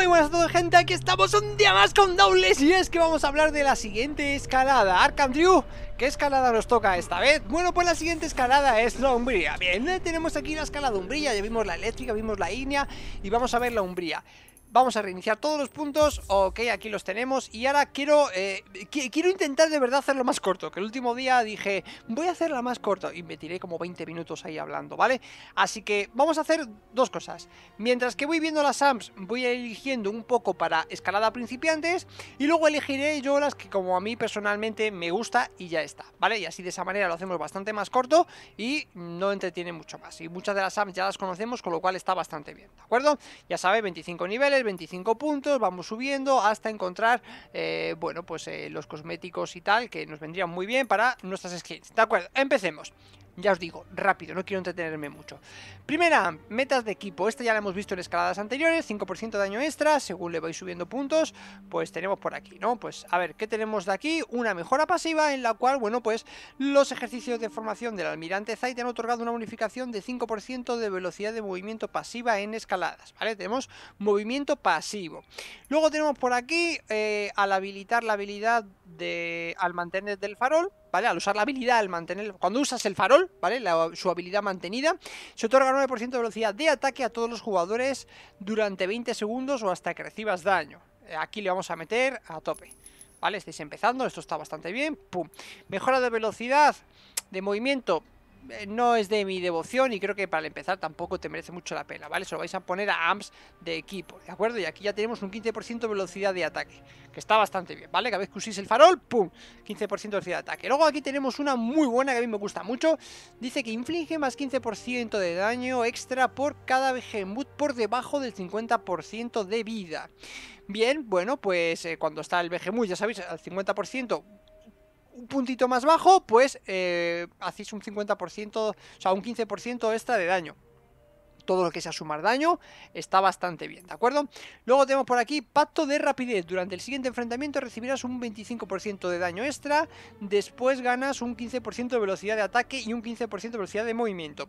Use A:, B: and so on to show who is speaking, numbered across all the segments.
A: Muy buenas a todos gente, aquí estamos un día más con Dobles y es que vamos a hablar de la siguiente escalada Arkham Drew, ¿qué escalada nos toca esta vez? Bueno, pues la siguiente escalada es la Umbría Bien, eh, tenemos aquí la escalada Umbría, ya vimos la eléctrica, vimos la línea y vamos a ver la Umbría Vamos a reiniciar todos los puntos. Ok, aquí los tenemos. Y ahora quiero eh, quiero intentar de verdad hacerlo más corto. Que el último día dije, voy a hacerla más corto Y me tiré como 20 minutos ahí hablando, ¿vale? Así que vamos a hacer dos cosas. Mientras que voy viendo las AMPs, voy eligiendo un poco para escalada principiantes. Y luego elegiré yo las que como a mí personalmente me gusta y ya está, ¿vale? Y así de esa manera lo hacemos bastante más corto y no entretiene mucho más. Y muchas de las AMPs ya las conocemos, con lo cual está bastante bien, ¿de acuerdo? Ya sabe, 25 niveles 25 puntos, vamos subiendo hasta encontrar, eh, bueno, pues eh, los cosméticos y tal, que nos vendrían muy bien para nuestras skins. De acuerdo, empecemos. Ya os digo, rápido, no quiero entretenerme mucho. Primera, metas de equipo. Esta ya la hemos visto en escaladas anteriores, 5% de daño extra, según le vais subiendo puntos, pues tenemos por aquí, ¿no? Pues a ver, ¿qué tenemos de aquí? Una mejora pasiva en la cual, bueno, pues los ejercicios de formación del almirante Zay han otorgado una bonificación de 5% de velocidad de movimiento pasiva en escaladas, ¿vale? Tenemos movimiento pasivo. Luego tenemos por aquí, eh, al habilitar la habilidad de al mantener del farol, ¿vale? Al usar la habilidad, al mantener, cuando usas el farol, ¿vale? su habilidad mantenida, se otorga 9% de velocidad de ataque a todos los jugadores durante 20 segundos o hasta que recibas daño. Eh, aquí le vamos a meter a tope. ¿Vale? Estáis empezando, esto está bastante bien. ¡Pum! Mejora de velocidad de movimiento eh, no es de mi devoción y creo que para empezar tampoco te merece mucho la pena, ¿vale? Se lo vais a poner a AMPS de equipo, ¿de acuerdo? Y aquí ya tenemos un 15% de velocidad de ataque, que está bastante bien, ¿vale? Cada vez que uséis el farol, ¡pum! 15% de velocidad de ataque. Luego aquí tenemos una muy buena que a mí me gusta mucho. Dice que inflige más 15% de daño extra por cada Behemoth por debajo del 50% de vida. Bien, bueno, pues eh, cuando está el Behemoth, ya sabéis, al 50% un puntito más bajo, pues eh, hacéis un 50%, o sea, un 15% extra de daño. Todo lo que sea sumar daño está bastante bien, ¿de acuerdo? Luego tenemos por aquí Pacto de Rapidez. Durante el siguiente enfrentamiento recibirás un 25% de daño extra. Después ganas un 15% de velocidad de ataque y un 15% de velocidad de movimiento.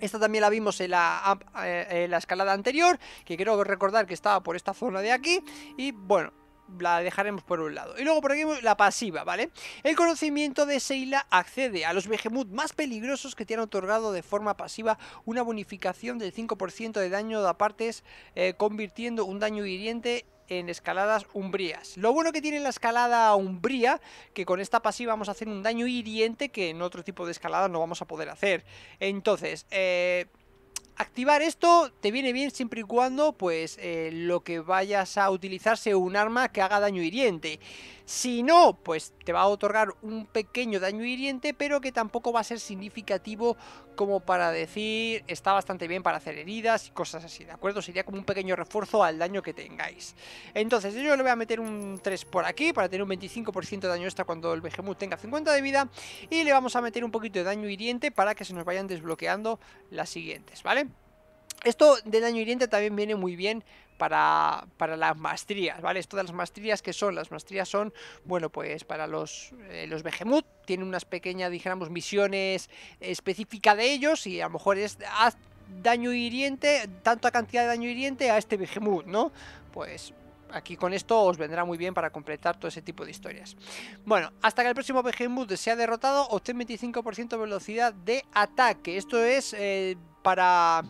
A: Esta también la vimos en la, eh, en la escalada anterior, que creo recordar que estaba por esta zona de aquí. Y bueno, la dejaremos por un lado. Y luego por aquí la pasiva, ¿vale? El conocimiento de Seila accede a los Behemoth más peligrosos que te han otorgado de forma pasiva una bonificación del 5% de daño de apartes, eh, convirtiendo un daño hiriente en escaladas umbrías. Lo bueno que tiene la escalada umbría, que con esta pasiva vamos a hacer un daño hiriente que en otro tipo de escalada no vamos a poder hacer. Entonces, eh Activar esto te viene bien siempre y cuando pues eh, lo que vayas a utilizar sea un arma que haga daño hiriente. Si no, pues te va a otorgar un pequeño daño hiriente, pero que tampoco va a ser significativo como para decir está bastante bien para hacer heridas y cosas así, ¿de acuerdo? Sería como un pequeño refuerzo al daño que tengáis. Entonces yo le voy a meter un 3 por aquí para tener un 25% de daño extra cuando el Behemoth tenga 50 de vida y le vamos a meter un poquito de daño hiriente para que se nos vayan desbloqueando las siguientes, ¿vale? Esto de daño hiriente también viene muy bien para, las maestrías, ¿vale? Todas las maestrías, que son? Las maestrías son, bueno, pues para los, eh, los Behemoth, tienen unas pequeñas, dijéramos, misiones específicas de ellos y a lo mejor es, daño hiriente, tanta cantidad de daño hiriente a este Behemoth, ¿no? Pues aquí con esto os vendrá muy bien para completar todo ese tipo de historias. Bueno, hasta que el próximo Behemoth sea derrotado, obtén 25% de velocidad de ataque. Esto es eh, para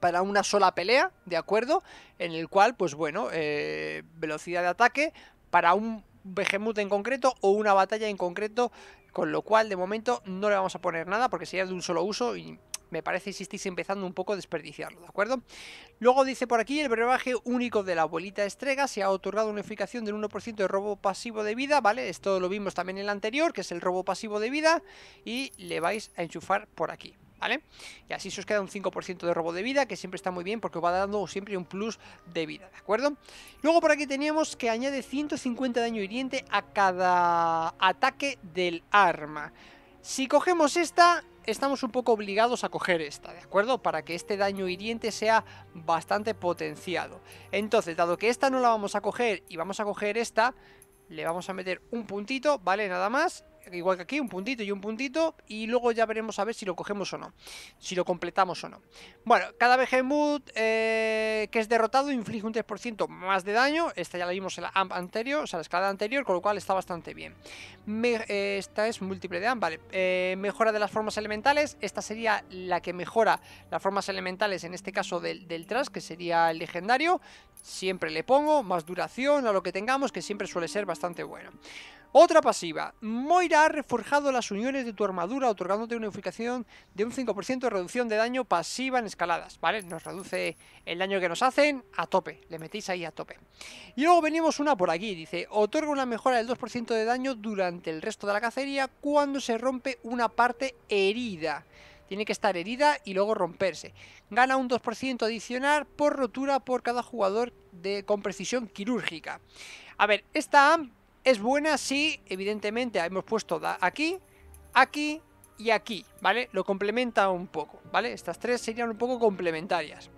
A: para una sola pelea, ¿de acuerdo? En el cual, pues bueno, eh, velocidad de ataque para un Behemoth en concreto o una batalla en concreto, con lo cual de momento no le vamos a poner nada porque sería de un solo uso y me parece si estáis empezando un poco a desperdiciarlo, ¿de acuerdo? Luego dice por aquí, el brebaje único de la abuelita estrega se ha otorgado una eficacia del 1% de robo pasivo de vida, ¿vale? Esto lo vimos también en el anterior, que es el robo pasivo de vida, y le vais a enchufar por aquí, ¿vale? Y así se os queda un 5% de robo de vida, que siempre está muy bien porque os va dando siempre un plus de vida, ¿de acuerdo? Luego por aquí teníamos que añade 150 daño hiriente a cada ataque del arma. Si cogemos esta, estamos un poco obligados a coger esta, ¿de acuerdo? Para que este daño hiriente sea bastante potenciado. Entonces, dado que esta no la vamos a coger y vamos a coger esta, le vamos a meter un puntito, ¿vale? Nada más igual que aquí, un puntito y un puntito, y luego ya veremos a ver si lo cogemos o no, si lo completamos o no. Bueno, cada Behemoth que es derrotado inflige un 3% más de daño, esta ya la vimos en la AMP anterior, o sea, la escalada anterior, con lo cual está bastante bien. Eh, esta es múltiple de AMP, vale. Eh, mejora de las formas elementales, esta sería la que mejora las formas elementales, en este caso del, del Trash, que sería el legendario, siempre le pongo, más duración a lo que tengamos, que siempre suele ser bastante bueno. Otra pasiva. Moira ha reforjado las uniones de tu armadura otorgándote una unificación de un 5% de reducción de daño pasiva en escaladas, ¿vale? Nos reduce el daño que nos hacen a tope, le metéis ahí a tope. Y luego venimos una por aquí, dice, otorga una mejora del 2% de daño durante el resto de la cacería cuando se rompe una parte herida. Tiene que estar herida y luego romperse. Gana un 2% adicional por rotura por cada jugador de, con precisión quirúrgica. A ver, esta es buena si, evidentemente, hemos puesto aquí, aquí y aquí, ¿vale? Lo complementa un poco, ¿vale? Estas tres serían un poco complementarias.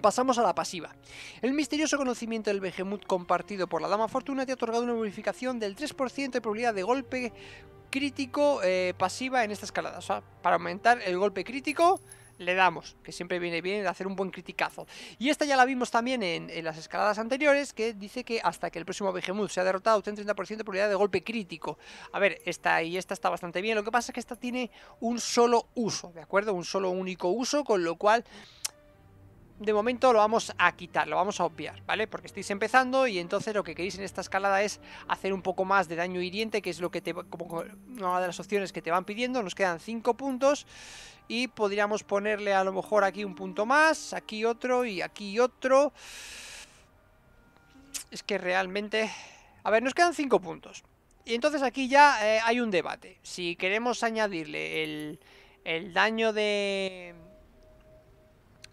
A: Pasamos a la pasiva. El misterioso conocimiento del Behemoth compartido por la Dama Fortuna te ha otorgado una bonificación del 3% de probabilidad de golpe crítico eh, pasiva en esta escalada. O sea, para aumentar el golpe crítico, le damos, que siempre viene bien hacer un buen criticazo. Y esta ya la vimos también en, las escaladas anteriores, que dice que hasta que el próximo Behemoth sea derrotado, Tiene 30% de probabilidad de golpe crítico. A ver, esta y esta está bastante bien, lo que pasa es que esta tiene un solo uso, ¿de acuerdo? Un solo único uso, con lo cual de momento lo vamos a quitar, lo vamos a obviar, ¿vale? Porque estáis empezando y entonces lo que queréis en esta escalada es hacer un poco más de daño hiriente, que es lo que te, como una de las opciones que te van pidiendo. Nos quedan 5 puntos y podríamos ponerle a lo mejor aquí un punto más, aquí otro y aquí otro. Es que realmente... A ver, nos quedan 5 puntos. Y entonces aquí ya eh, hay un debate. Si queremos añadirle el daño de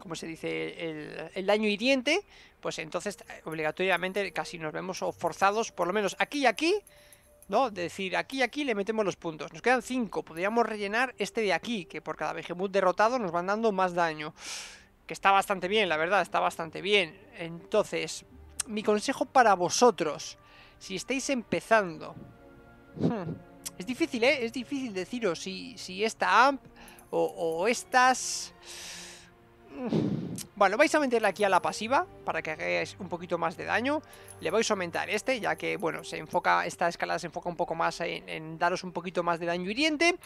A: como se dice, el, el daño hiriente, pues entonces eh, obligatoriamente casi nos vemos forzados, por lo menos aquí y aquí, ¿no? decir, aquí y aquí le metemos los puntos. Nos quedan 5, podríamos rellenar este de aquí, que por cada Behemoth derrotado nos van dando más daño. Que está bastante bien, la verdad, está bastante bien. Entonces, mi consejo para vosotros, si estáis empezando... Hmm, es difícil, ¿eh? Es difícil deciros si, si esta AMP o, o estas... Mm, bueno, vais a meterle aquí a la pasiva para que hagáis un poquito más de daño. Le vais a aumentar este, ya que, bueno, se enfoca, esta escalada se enfoca un poco más en, daros un poquito más de daño hiriente.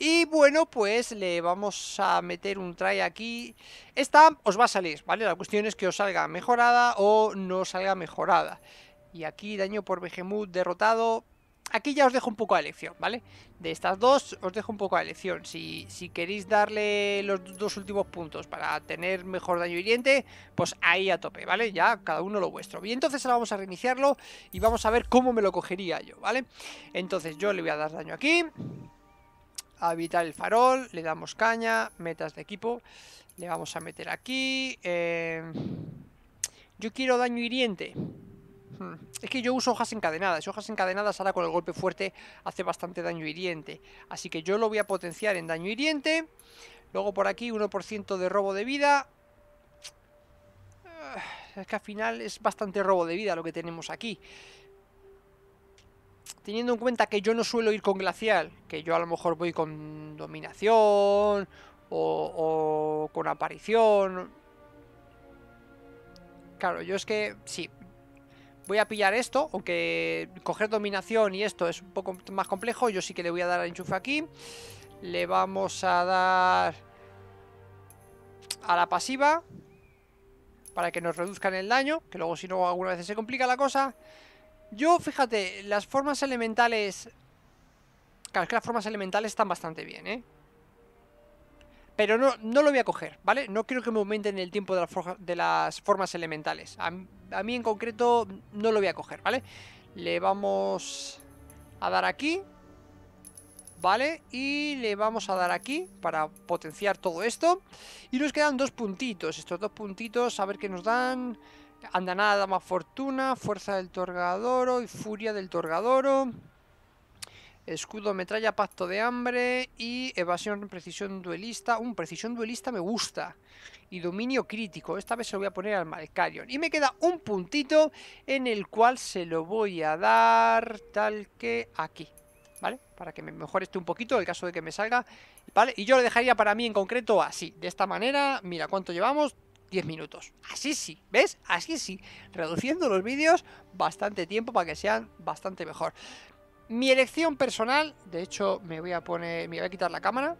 A: Y bueno, pues le vamos a meter un try aquí. Esta os va a salir, ¿vale? La cuestión es que os salga mejorada o no salga mejorada. Y aquí daño por Behemoth derrotado, aquí ya os dejo un poco de elección, ¿vale? De estas dos os dejo un poco de elección. Si, si queréis darle los dos últimos puntos para tener mejor daño hiriente, pues ahí a tope, ¿vale? Ya cada uno lo vuestro. Y entonces ahora vamos a reiniciarlo y vamos a ver cómo me lo cogería yo, ¿vale? Entonces yo le voy a dar daño aquí. A evitar el farol, le damos caña, metas de equipo. Le vamos a meter aquí. Eh, yo quiero daño hiriente. Mm. Es que yo uso hojas encadenadas. Hojas encadenadas ahora con el golpe fuerte hace bastante daño hiriente. Así que yo lo voy a potenciar en daño hiriente. Luego por aquí 1% de robo de vida. Ah, es que al final es bastante robo de vida lo que tenemos aquí. Teniendo en cuenta que yo no suelo ir con glacial, que yo a lo mejor voy con dominación o, o con aparición. Claro, yo es que sí, voy a pillar esto, aunque coger dominación y esto es un poco más complejo. Yo sí que le voy a dar al enchufe aquí. Le vamos a dar a la pasiva para que nos reduzcan el daño, que luego si no alguna vez se complica la cosa. Yo, fíjate, las formas elementales... Claro, es que las formas elementales están bastante bien, ¿eh? Pero no, lo voy a coger, ¿vale? No quiero que me aumenten el tiempo de, las formas elementales. A, mí en concreto no lo voy a coger, ¿vale? Le vamos a dar aquí ¿vale? Y le vamos a dar aquí para potenciar todo esto. Y nos quedan dos puntitos. Estos dos puntitos, a ver qué nos dan. Andanada, más fortuna, fuerza del torgadoro y furia del torgadoro. Escudo, metralla, pacto de hambre y evasión, precisión duelista. Un precisión duelista me gusta. Y dominio crítico. Esta vez se lo voy a poner al Malcarion. Y me queda un puntito en el cual se lo voy a dar tal que aquí. ¿Vale? Para que me mejore este un poquito el caso de que me salga. ¿Vale? Y yo lo dejaría para mí en concreto así. De esta manera, mira cuánto llevamos. 10 minutos. Así sí, ¿ves? Así sí. Reduciendo los vídeos bastante tiempo para que sean bastante mejor. Mi elección personal, de hecho me voy a poner, me voy a quitar la cámara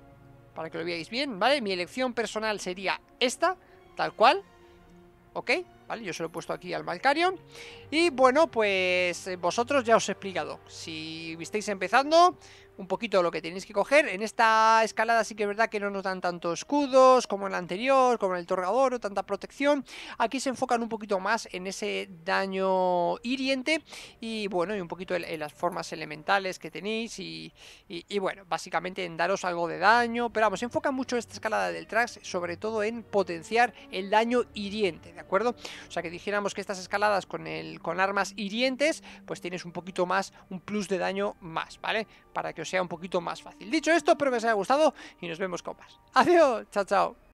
A: para que lo veáis bien, ¿vale? Mi elección personal sería esta, tal cual, ¿ok? Yo se lo he puesto aquí al malcario Y bueno, pues eh, vosotros ya os he explicado. Si estáis empezando, un poquito lo que tenéis que coger. En esta escalada sí que es verdad que no nos dan tanto escudos como en la anterior, como en el Torgador o tanta protección. Aquí se enfocan un poquito más en ese daño hiriente y bueno, y un poquito en, las formas elementales que tenéis y, bueno, básicamente en daros algo de daño. Pero vamos, se enfoca mucho esta escalada del Trax, sobre todo en potenciar el daño hiriente, ¿de acuerdo? O sea que dijéramos que estas escaladas con, el, con armas hirientes, pues tienes un poquito más, un plus de daño más, ¿vale? Para que os sea un poquito más fácil. Dicho esto, espero que os haya gustado y nos vemos copas. Adiós, chao, chao.